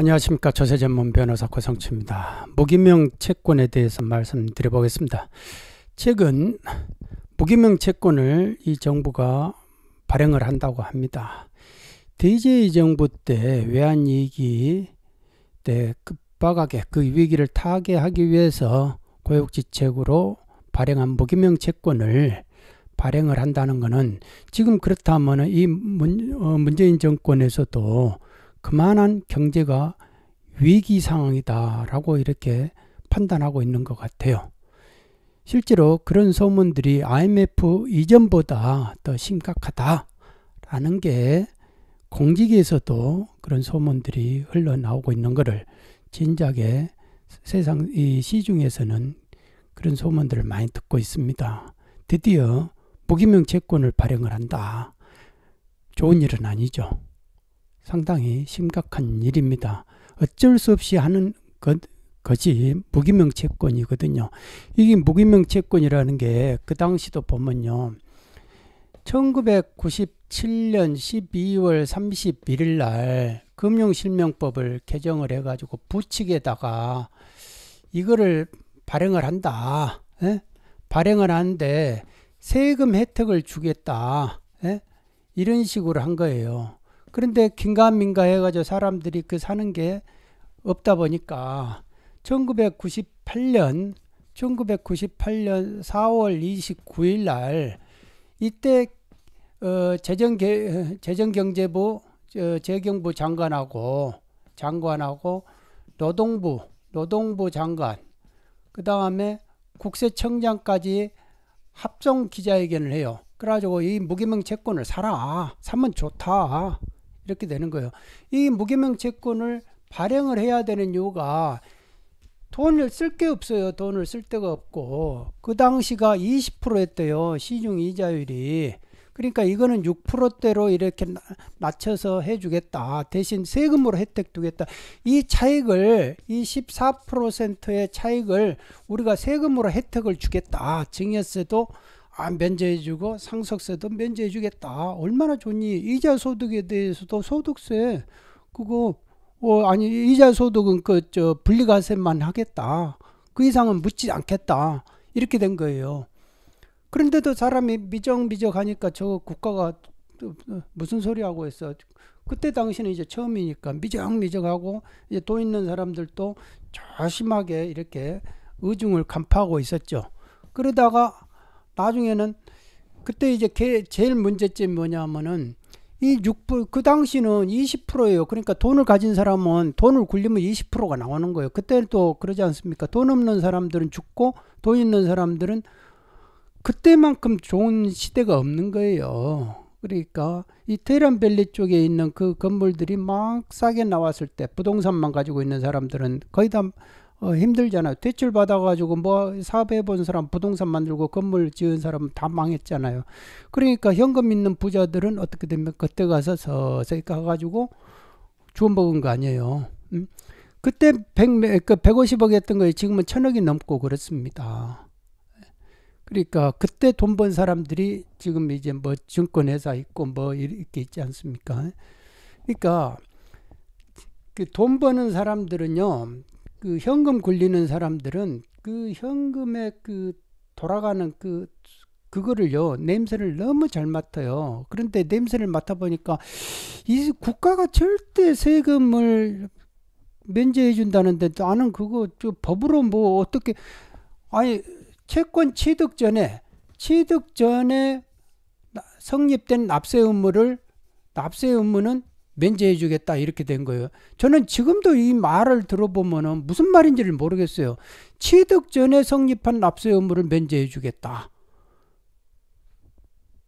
안녕하십니까 조세전문 변호사 고성치입니다. 무기명 채권에 대해서 말씀드려보겠습니다. 최근 무기명 채권을 이 정부가 발행을 한다고 합니다. DJ 정부 때 외환위기 때 급박하게 그 위기를 타개하기 위해서 고육지책으로 발행한 무기명 채권을 발행을 한다는 것은 지금 그렇다면 이 문, 어, 문재인 정권에서도 그만한 경제가 위기 상황이다라고 이렇게 판단하고 있는 것 같아요. 실제로 그런 소문들이 IMF 이전보다 더 심각하다라는 게 공직에서도 그런 소문들이 흘러나오고 있는 것을 진작에 세상 이 시중에서는 그런 소문들을 많이 듣고 있습니다. 드디어 무기명 채권을 발행을 한다. 좋은 일은 아니죠. 상당히 심각한 일입니다. 어쩔 수 없이 하는 것, 것이 무기명 채권이거든요. 이게 무기명 채권이라는 게 그 당시도 보면요. 1997년 12월 31일 날 금융실명법을 개정을 해가지고 부칙에다가 이거를 발행을 한다. 에? 예? 발행을 하는데 세금 혜택을 주겠다. 에? 예? 이런 식으로 한 거예요. 그런데 긴가민가 해가지고 사람들이 그 사는 게 없다 보니까 1998년 1998년 4월 29일 날 이때 어, 재정개, 재정경제부 어, 재경부 장관하고 장관하고 노동부 노동부 장관 그 다음에 국세청장까지 합정 기자회견을 해요. 그래가지고 이 무기명 채권을 사라. 사면 좋다. 이렇게 되는 거예요. 이 무기명 채권을 발행을 해야 되는 이유가 돈을 쓸 게 없어요. 돈을 쓸 데가 없고 그 당시가 20%였대요. 시중 이자율이. 그러니까 이거는 6%대로 이렇게 낮춰서 해주겠다. 대신 세금으로 혜택 두겠다. 이 차익을 이 14%의 차익을 우리가 세금으로 혜택을 주겠다. 증여세도 아, 면제해주고 상속세도 면제해주겠다. 얼마나 좋니? 이자 소득에 대해서도 소득세 그거 어, 아니 이자 소득은 그 저 분리과세만 하겠다. 그 이상은 묻지 않겠다. 이렇게 된 거예요. 그런데도 사람이 미적미적하니까 저 국가가 어, 무슨 소리 하고 있어. 그때 당시는 이제 처음이니까 미적미적하고 이제 돈 있는 사람들도 조심하게 이렇게 의중을 간파하고 있었죠. 그러다가 나중에는 그때 이제 제일 문제점이 뭐냐면은 이 6%, 그 당시는 20%예요. 그러니까 돈을 가진 사람은 돈을 굴리면 20%가 나오는 거예요. 그때는 또 그러지 않습니까? 돈 없는 사람들은 죽고 돈 있는 사람들은 그때만큼 좋은 시대가 없는 거예요. 그러니까 이테란벨리 쪽에 있는 그 건물들이 막 싸게 나왔을 때 부동산만 가지고 있는 사람들은 거의 다 어, 힘들잖아요. 대출 받아가지고 뭐 사업해본 사람 부동산 만들고 건물 지은 사람 다 망했잖아요. 그러니까 현금 있는 부자들은 어떻게 되면 그때 가서 서서히 가가지고 주워먹은 거 아니에요. 음? 그때 100, 그 150억 했던 거에 지금은 천억이 넘고 그렇습니다. 그러니까 그때 돈 번 사람들이 지금 이제 뭐 증권회사 있고 뭐 이렇게 있지 않습니까? 그러니까 그 돈 버는 사람들은요, 그 현금 굴리는 사람들은 그현금에그 돌아가는 그 그거를요 냄새를 너무 잘 맡아요. 그런데 냄새를 맡아 보니까 이 국가가 절대 세금을 면제해 준다는데 나는 그거 저 법으로 뭐 어떻게 아니 채권 취득 전에 취득 전에 성립된 납세 의무를 납세 의무는 면제해 주겠다 이렇게 된 거예요. 저는 지금도 이 말을 들어보면은 무슨 말인지를 모르겠어요. 취득 전에 성립한 납세 의무를 면제해 주겠다.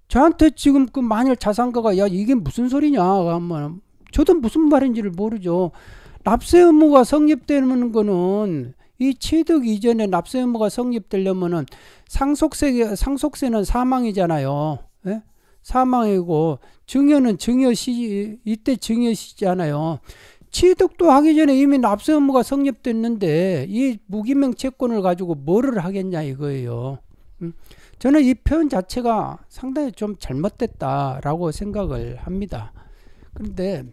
저한테 지금 그 만일 자산가가 야 이게 무슨 소리냐 하면 저도 무슨 말인지를 모르죠. 납세 의무가 성립되는 거는 이 취득 이전에 납세 의무가 성립되려면은 상속세 상속세는 사망이잖아요. 예? 사망이고 증여는 증여 시지 이때 증여 시잖아요. 취득도 하기 전에 이미 납세 업무가 성립됐는데 이 무기명 채권을 가지고 뭐를 하겠냐 이거예요. 음? 저는 이 표현 자체가 상당히 좀 잘못됐다라고 생각을 합니다. 그런데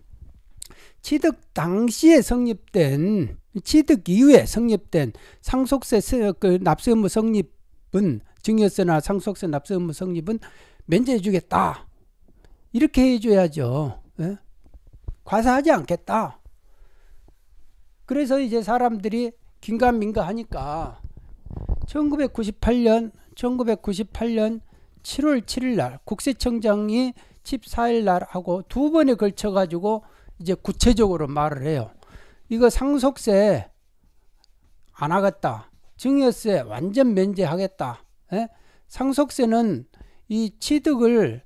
취득 당시에 성립된 취득 이후에 성립된 상속세 그 납세 업무 성립은 증여세나 상속세 납세 업무 성립은 면제해 주겠다. 이렇게 해줘야죠. 예? 과사하지 않겠다. 그래서 이제 사람들이 긴가민가 하니까 1998년 1998년 7월 7일 날 국세청장이 14일 날 하고 두 번에 걸쳐 가지고 이제 구체적으로 말을 해요. 이거 상속세 안 하겠다. 증여세 완전 면제하겠다. 에? 예? 상속세는 이 취득을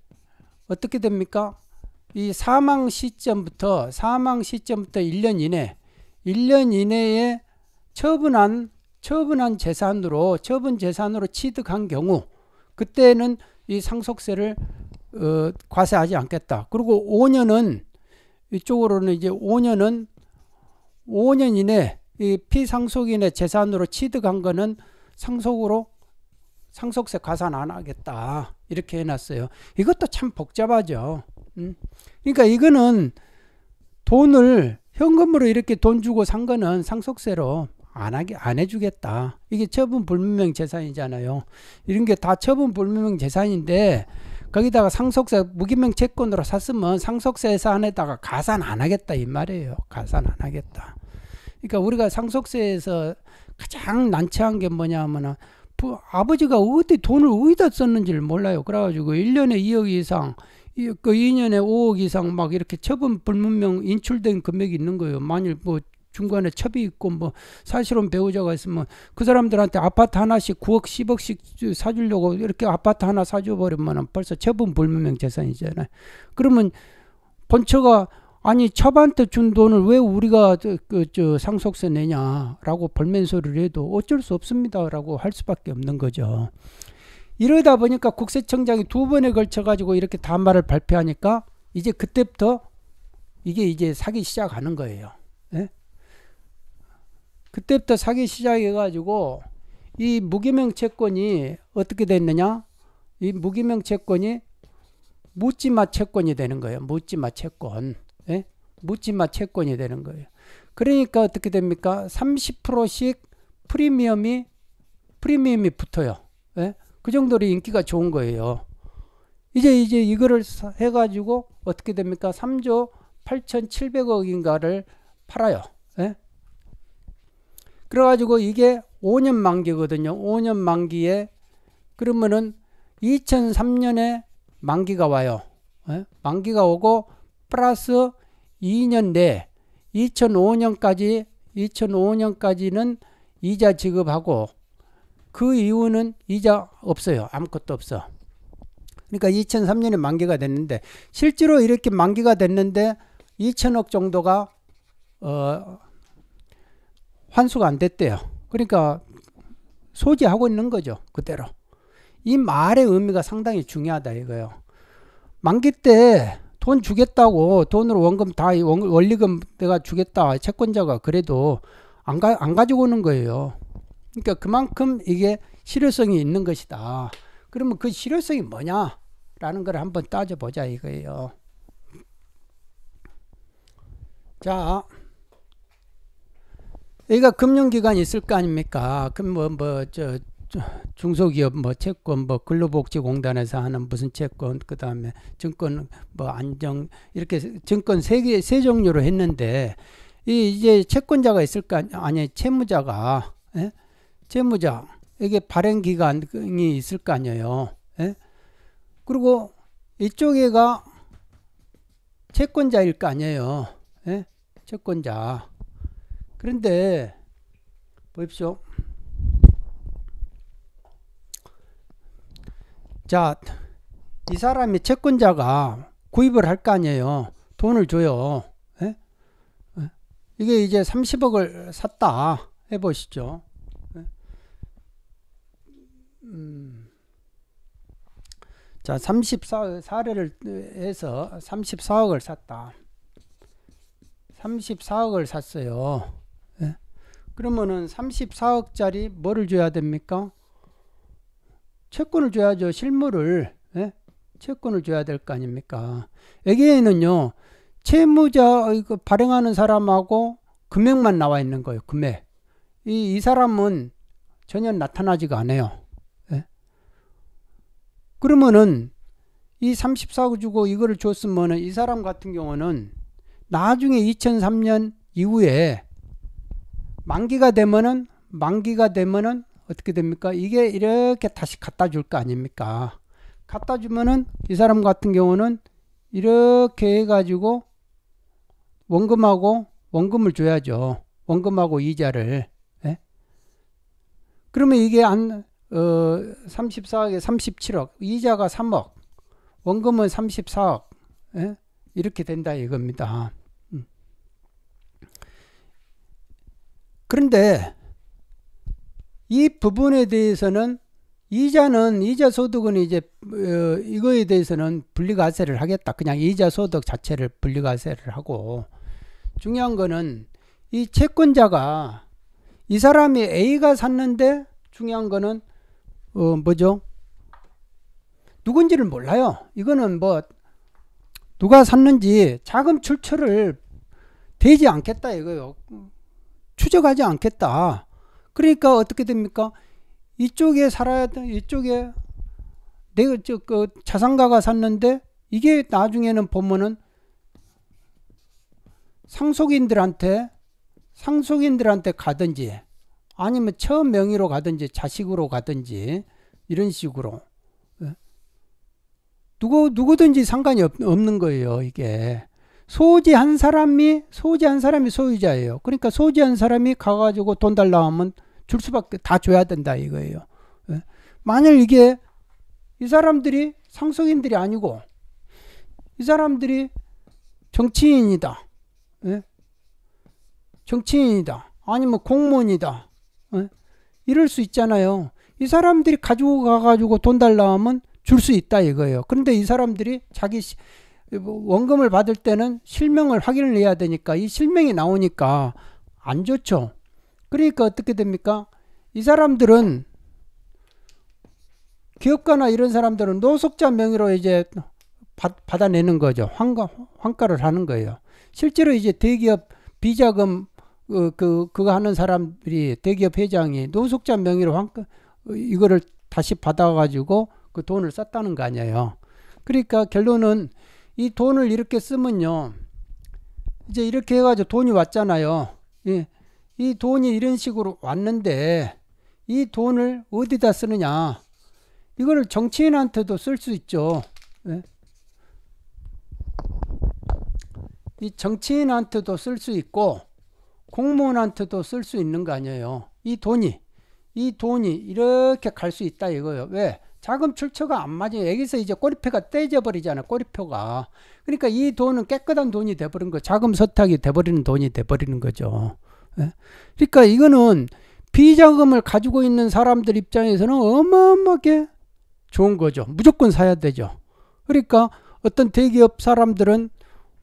어떻게 됩니까? 이 사망 시점부터 사망 시점부터 1년 이내 1년 이내에 처분한 처분한 재산으로 처분 재산으로 취득한 경우 그때는 이 상속세를 어, 과세하지 않겠다. 그리고 5년은 이쪽으로는 이제 5년은 5년 이내 이 피상속인의 재산으로 취득한 거는 상속으로 상속세 가산안 하겠다 이렇게 해놨어요. 이것도 참 복잡하죠. 음? 그러니까 이거는 돈을 현금으로 이렇게 돈 주고 산 거는 상속세로 안 하게 안 해주겠다. 이게 처분 불문명 재산이잖아요. 이런 게 다 처분 불문명 재산인데 거기다가 상속세 무기명 채권으로 샀으면 상속세 산에다가 가산 안 하겠다 이 말이에요. 가산 안 하겠다. 그러니까 우리가 상속세에서 가장 난처한 게 뭐냐면은 하 아버지가 어디 돈을 어디다 썼는지를 몰라요. 그래가지고 1년에 2억 이상, 그 2년에 5억 이상 막 이렇게 처분 불문명 인출된 금액이 있는 거예요. 만일 뭐 중간에 첩이 있고 뭐 사실은 배우자가 있으면 그 사람들한테 아파트 하나씩 9억 10억씩 사주려고 이렇게 아파트 하나 사줘버리면 벌써 처분 불문명 재산이잖아요. 그러면 본처가 아니 첩한테 준 돈을 왜 우리가 저, 그, 저 상속세 내냐라고 벌면 소리를 해도 어쩔 수 없습니다라고 할 수밖에 없는 거죠. 이러다 보니까 국세청장이 두 번에 걸쳐 가지고 이렇게 단말을 발표하니까 이제 그때부터 이게 이제 사기 시작하는 거예요. 예? 그때부터 사기 시작해 가지고 이 무기명 채권이 어떻게 됐느냐? 이 무기명 채권이 묻지마 채권이 되는 거예요. 묻지마 채권. 예? 묻지마 채권이 되는 거예요. 그러니까 어떻게 됩니까? 30%씩 프리미엄이 프리미엄이 붙어요. 예? 그 정도로 인기가 좋은 거예요. 이제 이제 이거를 해가지고 어떻게 됩니까? 3조 8,700억인가를 팔아요. 예? 그래가지고 이게 5년 만기거든요. 5년 만기에 그러면은 2003년에 만기가 와요. 예? 만기가 오고 플러스 2년 내 2005년까지 2005년까지는 이자 지급하고 그 이후는 이자 없어요. 아무것도 없어. 그러니까 2003년에 만기가 됐는데 실제로 이렇게 만기가 됐는데 2천억 정도가 어 환수가 안 됐대요. 그러니까 소지하고 있는 거죠. 그대로. 이 말의 의미가 상당히 중요하다 이거예요. 만기 때돈 주겠다고 돈으로 원금 다 원, 리금 내가 주겠다 채권자가 그래도 안, 가, 안 가지고 오는 거예요. 그러니까 그만큼 이게 실효성이 있는 것이다. 그러면 그 실효성이 뭐냐라는 걸 한번 따져보자 이거예요. 자, 여기가 금융기관이 있을 거 아닙니까? 그럼 뭐, 뭐, 저, 중소기업 뭐 채권 뭐 근로복지공단에서 하는 무슨 채권 그다음에 증권 뭐 안정 이렇게 증권 세 개세 세 종류로 했는데 이 이제 채권자가 있을 까 아니 채무자가 예? 채무자 이게 발행 기간이 있을 거 아니에요. 예? 그리고 이쪽에가 채권자일 거 아니에요. 예? 채권자. 그런데 보십시오. 자, 이 사람이 채권자가 구입을 할 거 아니에요. 돈을 줘요. 에? 예? 예? 이게 이제 30억을 샀다 해보시죠. 예? 음, 자, 34, 사례를 해서 34억을 샀다. 34억을 샀어요. 에? 그러면은 34억짜리 뭐를 줘야 됩니까? 채권을 줘야죠. 실물을. 예? 채권을 줘야 될 거 아닙니까? 여기에는요. 채무자 어, 발행하는 사람하고 금액만 나와 있는 거예요. 금액. 이, 이 사람은 전혀 나타나지가 않아요. 예? 그러면은 이 34억 주고 이거를 줬으면이 사람 같은 경우는 나중에 2003년 이후에 만기가 되면은 만기가 되면은 어떻게 됩니까? 이게 이렇게 다시 갖다 줄 거 아닙니까? 갖다 주면은 이 사람 같은 경우는 이렇게 해가지고 원금하고 원금을 줘야죠. 원금하고 이자를. 예? 그러면 이게 한, 어, 34억에 37억, 이자가 3억, 원금은 34억, 예? 이렇게 된다 이겁니다. 음. 그런데 이 부분에 대해서는 이자는 이자 소득은 이제 어, 이거에 대해서는 분리과세를 하겠다. 그냥 이자 소득 자체를 분리과세를 하고 중요한 거는 이 채권자가 이 사람이 A가 샀는데 중요한 거는 어 뭐죠? 누군지를 몰라요. 이거는 뭐 누가 샀는지 자금 출처를 되지 않겠다 이거요. 추적하지 않겠다. 그러니까 어떻게 됩니까? 이쪽에 살아야 이쪽에 내가 저 그 자산가가 샀는데 이게 나중에는 보면은 상속인들한테 상속인들한테 가든지 아니면 처음 명의로 가든지 자식으로 가든지 이런 식으로 예. 누구 누구든지 상관이 없, 는 거예요 이게 소지한 사람이 소지한 사람이 소유자예요. 그러니까 소지한 사람이 가가지고 돈 달라 하면 줄 수밖에 다 줘야 된다 이거예요. 예. 만일 이게 이 사람들이 상속인들이 아니고 이 사람들이 정치인이다. 예. 정치인이다. 아니면 공무원이다. 예. 이럴 수 있잖아요. 이 사람들이 가지고 가가지고 돈 달라 하면 줄 수 있다 이거예요. 그런데 이 사람들이 자기 뭐 원금을 받을 때는 실명을 확인을 해야 되니까 이 실명이 나오니까 안 좋죠. 그러니까 어떻게 됩니까? 이 사람들은 기업가나 이런 사람들은 노숙자 명의로 이제 받, 받아내는 거죠. 환가, 환가를 하는 거예요. 실제로 이제 대기업 비자금 어, 그 그거 하는 사람들이 대기업 회장이 노숙자 명의로 환가 이거를 다시 받아가지고 그 돈을 썼다는 거 아니에요. 그러니까 결론은 이 돈을 이렇게 쓰면요. 이제 이렇게 해가지고 돈이 왔잖아요. 예. 이 돈이 이런 식으로 왔는데 이 돈을 어디다 쓰느냐. 이거를 정치인한테도 쓸 수 있죠. 예. 이 정치인한테도 쓸 수 있고 공무원한테도 쓸 수 있는 거 아니에요. 이 돈이 이 돈이 이렇게 갈 수 있다 이거예요. 왜? 자금 출처가 안 맞아요. 여기서 이제 꼬리표가 떼져 버리잖아. 요 꼬리표가. 그러니까 이 돈은 깨끗한 돈이 돼 버리는 거. 자금 서탁이 돼 버리는 돈이 돼 버리는 거죠. 예? 그러니까 이거는 비자금을 가지고 있는 사람들 입장에서는 어마어마하게 좋은 거죠. 무조건 사야 되죠. 그러니까 어떤 대기업 사람들은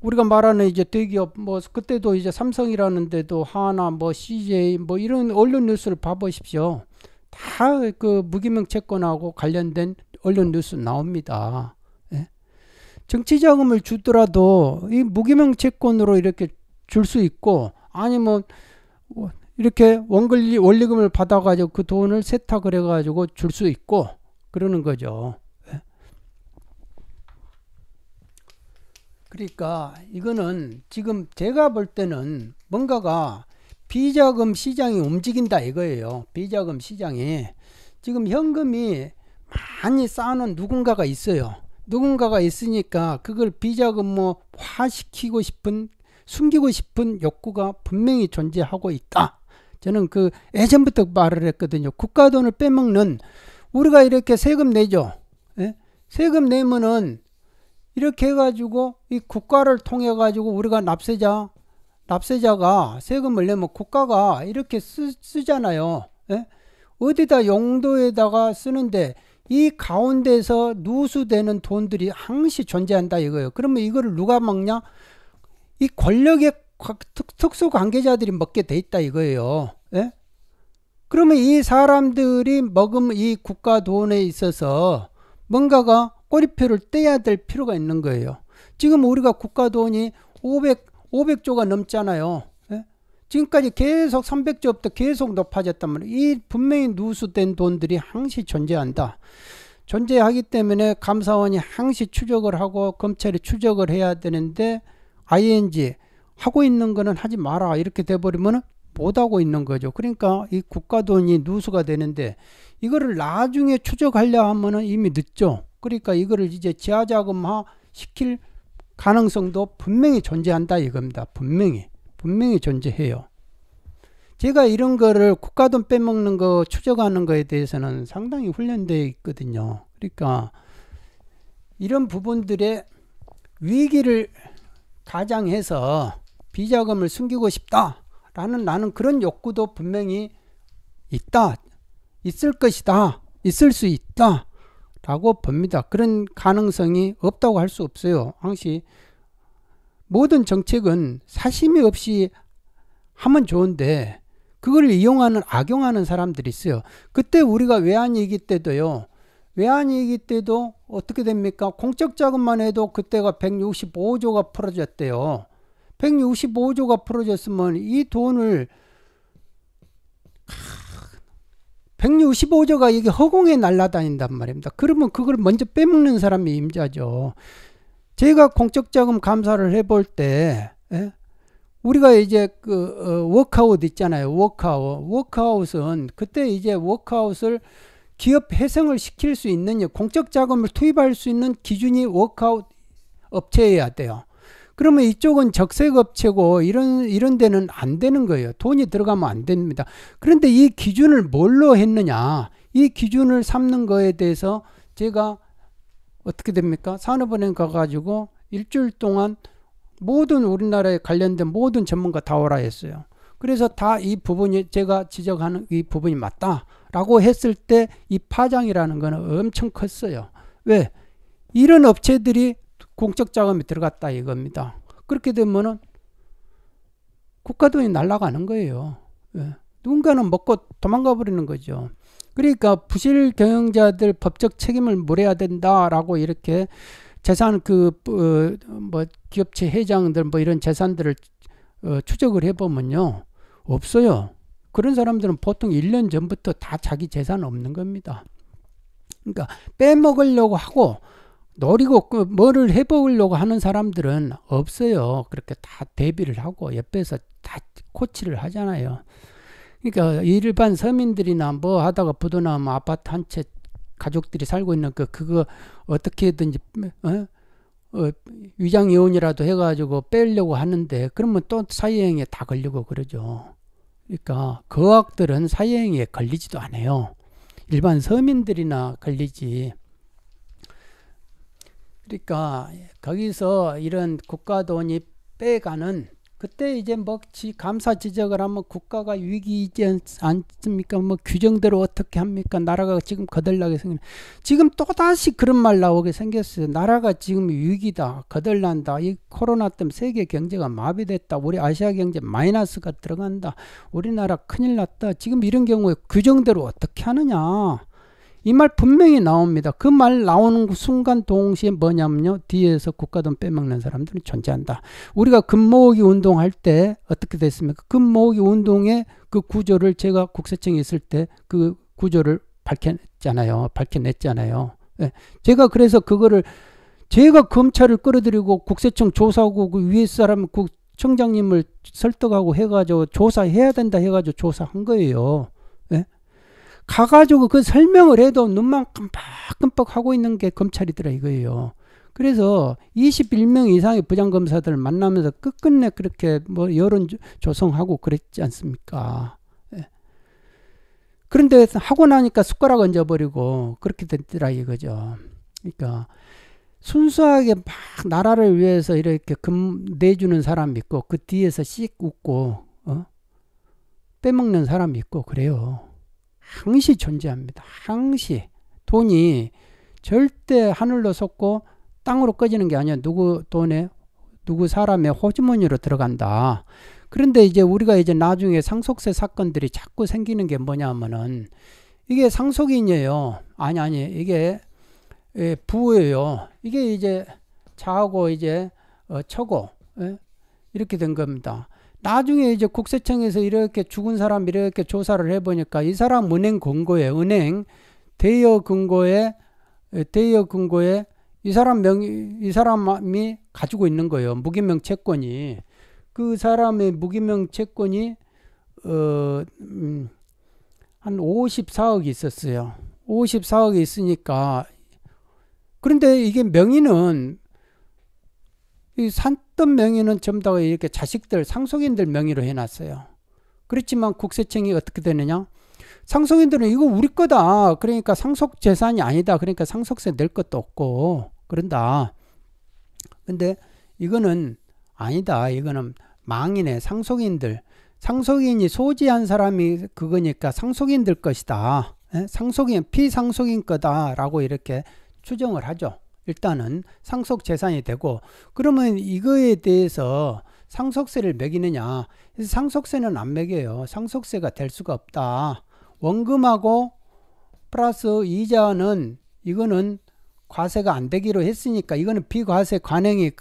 우리가 말하는 이제 대기업 뭐 그때도 이제 삼성이라는 데도 하나 뭐 CJ 뭐 이런 언론 뉴스를 봐 보십시오. 다그 무기명 채권하고 관련된 언론 뉴스 나옵니다. 예? 정치 자금을 주더라도 이 무기명 채권으로 이렇게 줄 수 있고 아니면 이렇게 원금리 원리금을 받아가지고 그 돈을 세탁을 해가지고 줄 수 있고 그러는 거죠. 예? 그러니까 이거는 지금 제가 볼 때는 뭔가가 비자금 시장이 움직인다 이거예요. 비자금 시장이 지금 현금이 많이 쌓아놓은 누군가가 있어요. 누군가가 있으니까 그걸 비자금 뭐 화시키고 싶은 숨기고 싶은 욕구가 분명히 존재하고 있다. 저는 그 예전부터 말을 했거든요. 국가 돈을 빼먹는 우리가 이렇게 세금 내죠. 예? 세금 내면은 이렇게 해가지고 이 국가를 통해 가지고 우리가 납세자 납세자가 세금을 내면 국가가 이렇게 쓰, 잖아요 예? 어디다 용도에다가 쓰는데 이 가운데서 누수되는 돈들이 항시 존재한다 이거예요. 그러면 이거를 누가 먹냐? 이 권력의 특, 수 관계자들이 먹게 돼 있다 이거예요. 예? 그러면 이 사람들이 먹은 이 국가 돈에 있어서 뭔가가 꼬리표를 떼야 될 필요가 있는 거예요. 지금 우리가 국가 돈이 500 500조가 넘잖아요. 예? 지금까지 계속 300조부터 계속 높아졌단 말이에요. 이 분명히 누수된 돈들이 항시 존재한다. 존재하기 때문에 감사원이 항시 추적을 하고 검찰이 추적을 해야 되는데 ING 하고 있는 거는 하지 마라 이렇게 돼버리면 못하고 있는 거죠. 그러니까 이 국가 돈이 누수가 되는데 이거를 나중에 추적하려 하면은 이미 늦죠. 그러니까 이거를 이제 지하자금화 시킬 가능성도 분명히 존재한다 이겁니다. 분명히. 분명히 존재해요. 제가 이런 거를 국가 돈 빼먹는 거 추적하는 거에 대해서는 상당히 훈련되어 있거든요. 그러니까 이런 부분들의 위기를 가장해서 비자금을 숨기고 싶다라는 나는 그런 욕구도 분명히 있다. 있을 것이다. 있을 수 있다. 라고 봅니다. 그런 가능성이 없다고 할 수 없어요. 항시 모든 정책은 사심이 없이 하면 좋은데 그걸 이용하는 악용하는 사람들이 있어요. 그때 우리가 외환위기 때도요. 외환위기 때도 어떻게 됩니까? 공적 자금만 해도 그때가 165조가 풀어졌대요. 165조가 풀어졌으면 이 돈을 165조가 이게 허공에 날아다닌단 말입니다. 그러면 그걸 먼저 빼먹는 사람이 임자죠. 제가 공적자금 감사를 해볼 때 예? 우리가 이제 그 어, 워크아웃 있잖아요. 워크아웃. 워크아웃은 그때 이제 워크아웃을 기업 해성을 시킬 수 있는 공적 자금을 투입할 수 있는 기준이 워크아웃 업체여야 돼요. 그러면 이쪽은 적색업체고 이런 이런 데는 안 되는 거예요. 돈이 들어가면 안 됩니다. 그런데 이 기준을 뭘로 했느냐? 이 기준을 삼는 거에 대해서 제가 어떻게 됩니까? 산업은행 가가지고 일주일 동안 모든 우리나라에 관련된 모든 전문가 다 오라 했어요. 그래서 다 이 부분이 제가 지적하는 이 부분이 맞다라고 했을 때 이 파장이라는 거는 엄청 컸어요. 왜? 이런 업체들이 공적 자금이 들어갔다 이겁니다. 그렇게 되면은 국가 돈이 날아가는 거예요. 예. 누군가는 먹고 도망가 버리는 거죠. 그러니까 부실 경영자들 법적 책임을 물어야 된다라고 이렇게 재산 그뭐 어, 기업체 회장들 뭐 이런 재산들을 어, 추적을 해보면요 없어요. 그런 사람들은 보통 1년 전부터 다 자기 재산 없는 겁니다. 그러니까 빼먹으려고 하고 노리고 그 뭐를 해보려고 하는 사람들은 없어요. 그렇게 다 대비를 하고 옆에서 다 코치를 하잖아요. 그러니까 일반 서민들이나 뭐 하다가 부도나면 아파트 한 채 가족들이 살고 있는 그 그거 어떻게든지 어? 어, 위장이혼이라도 해가지고 빼려고 하는데 그러면 또 사회행위에 다 걸리고 그러죠. 그러니까 거학들은 사회행위에 걸리지도 않아요. 일반 서민들이나 걸리지. 그러니까 거기서 이런 국가 돈이 빼가는 그때 이제 뭐 감사 지적을 하면 국가가 위기있지 않습니까? 뭐 규정대로 어떻게 합니까? 나라가 지금 거덜나게 생긴 지금 또 다시 그런 말 나오게 생겼어요. 나라가 지금 위기다, 거덜난다. 이 코로나 때문에 세계 경제가 마비됐다. 우리 아시아 경제 마이너스가 들어간다. 우리나라 큰일 났다. 지금 이런 경우에 규정대로 어떻게 하느냐? 이말 분명히 나옵니다. 그 말 나오는 순간 동시에 뭐냐면요. 뒤에서 국가돈 빼먹는 사람들이 존재한다. 우리가 금모으기 운동할 때 어떻게 됐습니까? 금모으기 운동의 그 구조를 제가 국세청에 있을 때 그 구조를 밝혀냈잖아요. 밝혀냈잖아요. 예. 제가 그래서 그거를 제가 검찰을 끌어들이고 국세청 조사하고 그 위에 사람 국 그 청장님을 설득하고 해가지고 조사해야 된다 해가지고 조사한 거예요. 가가지고 그 설명을 해도 눈만 끔빡끔빡 하고 있는 게 검찰이더라 이거예요. 그래서 21명 이상의 부장검사들 만나면서 끝끝내 그렇게 뭐 여론 조성하고 그랬지 않습니까? 예. 그런데 하고 나니까 숟가락 얹어버리고 그렇게 됐더라 이거죠. 그러니까 순수하게 막 나라를 위해서 이렇게 금 내주는 사람 있고 그 뒤에서 씩 웃고 어? 빼먹는 사람 있고 그래요. 항시 존재합니다. 항시 돈이 절대 하늘로 솟고 땅으로 꺼지는 게 아니야. 누구 돈에 누구 사람의 호주머니로 들어간다. 그런데 이제 우리가 이제 나중에 상속세 사건들이 자꾸 생기는 게 뭐냐 하면은 이게 상속인이에요. 아니 아니 이게 예, 부예요. 이게 이제 자하고 이제 어, 처고 예? 이렇게 된 겁니다. 나중에 이제 국세청에서 이렇게 죽은 사람 이렇게 조사를 해보니까 이 사람 은행 금고에 은행 대여 근거에 예, 대여 근거에이 사람 명이 이 사람이 가지고 있는 거예요 무기명 채권이 그 사람의 무기명 채권이 어한 음, 54억이 있었어요 54억이 있으니까 그런데 이게 명의는 이 산뜻 명의는 전부 다 이렇게 자식들, 상속인들 명의로 해놨어요. 그렇지만 국세청이 어떻게 되느냐? 상속인들은 이거 우리 거다. 그러니까 상속 재산이 아니다. 그러니까 상속세 낼 것도 없고 그런다. 근데 이거는 아니다. 이거는 망인의 상속인들. 상속인이 소지한 사람이 그거니까 상속인들 것이다. 예? 상속인, 피상속인 거다라고 이렇게 추정을 하죠. 일단은 상속 재산이 되고 그러면 이거에 대해서 상속세를 매기느냐 상속세는 안 매겨요 상속세가 될 수가 없다 원금하고 플러스 이자는 이거는 과세가 안 되기로 했으니까 이거는 비과세 관행이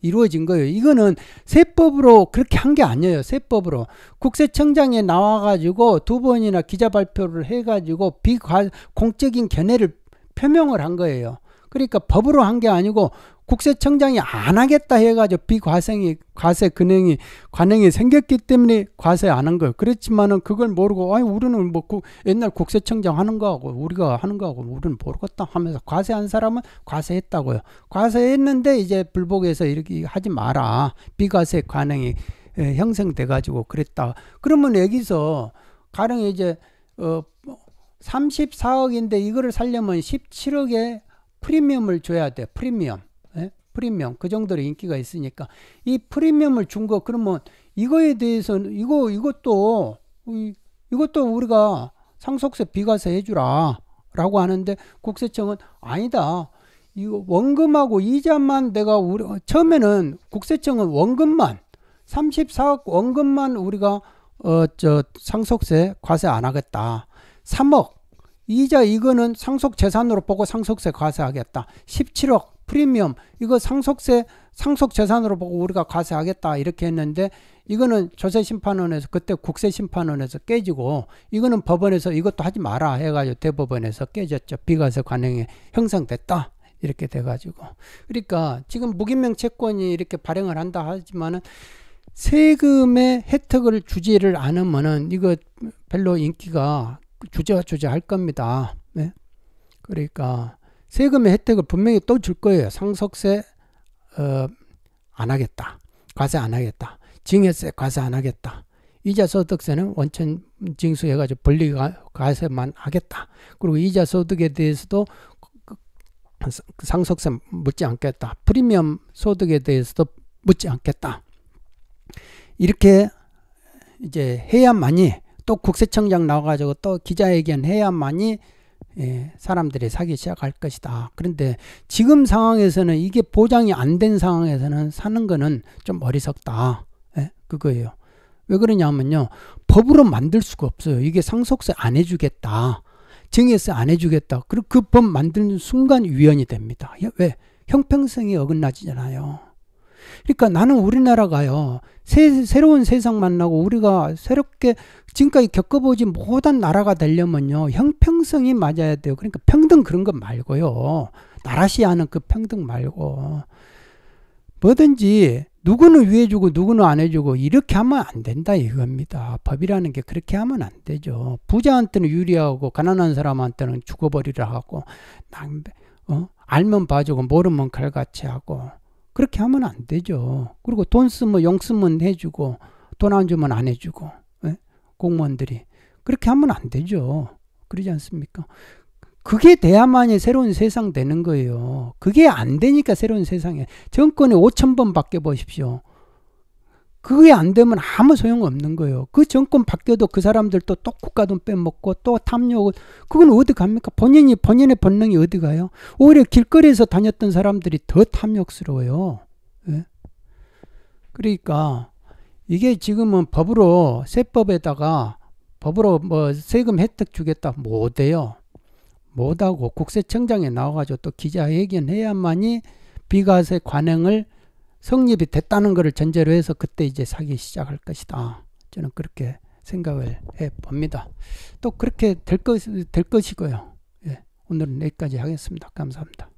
이루어진 거예요. 이거는 세법으로 그렇게 한 게 아니에요. 세법으로 국세청장에 나와가지고 두 번이나 기자 발표를 해가지고 비과 공적인 견해를 표명을 한 거예요. 그러니까 법으로 한 게 아니고 국세청장이 안 하겠다 해가지고 비과세이 과세 근행이 관행이 생겼기 때문에 과세 안 한 거예요. 그렇지만은 그걸 모르고 아니 우리는 뭐 구, 옛날 국세청장 하는 거하고 우리가 하는 거하고 우리는 모르겠다 하면서 과세한 사람은 과세했다고요. 과세했는데 이제 불복해서 이렇게 하지 마라 비과세 관행이 예, 형성돼 가지고 그랬다. 그러면 여기서 가령 이제 어 34억인데 이거를 살려면 17억에 프리미엄을 줘야 돼. 프리미엄. 예? 프리미엄. 그 정도로 인기가 있으니까. 이 프리미엄을 준 거, 그러면 이거에 대해서는, 이거, 이것도, 이것도 우리가 상속세 비과세 해주라. 라고 하는데 국세청은 아니다. 이거 원금하고 이자만 내가 우리 처음에는 국세청은 원금만 34억 원금만 우리가 어 저 상속세 과세 안 하겠다. 3억 이자 이거는 상속 재산으로 보고 상속세 과세하겠다. 17억 프리미엄 이거 상속세 상속 재산으로 보고 우리가 과세하겠다 이렇게 했는데 이거는 조세 심판원에서 그때 국세 심판원에서 깨지고 이거는 법원에서 이것도 하지 마라 해가지고 대법원에서 깨졌죠. 비과세 관행이 형성됐다. 이렇게 돼가지고 그러니까 지금 무기명 채권이 이렇게 발행을 한다 하지만은 세금의 혜택을 주지를 않으면은 이거 별로 인기가 주제와 조제할 겁니다. 네? 그러니까 세금의 혜택을 분명히 또 줄 거예요. 상속세 어, 안 하겠다. 과세 안 하겠다. 증여세 과세 안 하겠다. 이자소득세는 원천 징수해가지고 분리 과세만 하겠다. 그리고 이자소득에 대해서도 상속세 묻지 않겠다. 프리미엄 소득에 대해서도 묻지 않겠다. 이렇게 이제 해야만이 또 국세청장 나와가지고 또 기자회견 해야만이 예, 사람들이 사기 시작할 것이다. 그런데 지금 상황에서는 이게 보장이 안 된 상황에서는 사는 거는 좀 어리석다. 예, 그거예요. 왜 그러냐면요. 법으로 만들 수가 없어요. 이게 상속세 안 해주겠다. 증여세 안 해주겠다. 그리고 그 법 만드는 순간 위헌이 됩니다. 왜? 형평성이 어긋나지잖아요. 그러니까 나는 우리나라가요. 새, 새로운 세상 만나고 우리가 새롭게 지금까지 겪어보지 못한 나라가 되려면요. 형평성이 맞아야 돼요. 그러니까 평등 그런 거 말고요. 나라시하는 그 평등 말고 뭐든지 누구는 위해 주고 누구는 안 해주고 이렇게 하면 안 된다 이겁니다. 법이라는 게 그렇게 하면 안 되죠. 부자한테는 유리하고 가난한 사람한테는 죽어버리라 하고 낭 어? 알면 봐주고 모르면 칼같이 하고 그렇게 하면 안 되죠. 그리고 돈 쓰면 용 쓰면 해주고 돈 안 주면 안 해주고 예? 공무원들이 그렇게 하면 안 되죠. 그러지 않습니까? 그게 돼야만이 새로운 세상 되는 거예요. 그게 안 되니까 새로운 세상에 정권에 5천 번 바뀌어 보십시오. 그게 안 되면 아무 소용없는 거예요. 그 정권 바뀌어도 그 사람들도 또 국가돈 빼먹고 또 탐욕을 그건 어디 갑니까? 본인이 본인의 본능이 어디 가요? 오히려 길거리에서 다녔던 사람들이 더 탐욕스러워요. 예? 그러니까 이게 지금은 법으로 세법에다가 법으로 뭐 세금 혜택 주겠다 못 해요. 못 하고 국세청장에 나와 가지고 또 기자회견 해야만이 비과세 관행을 성립이 됐다는 것을 전제로 해서 그때 이제 사기 시작할 것이다. 저는 그렇게 생각을 해 봅니다. 또 그렇게 될, 것, 될 것이고요. 예, 오늘은 여기까지 하겠습니다. 감사합니다.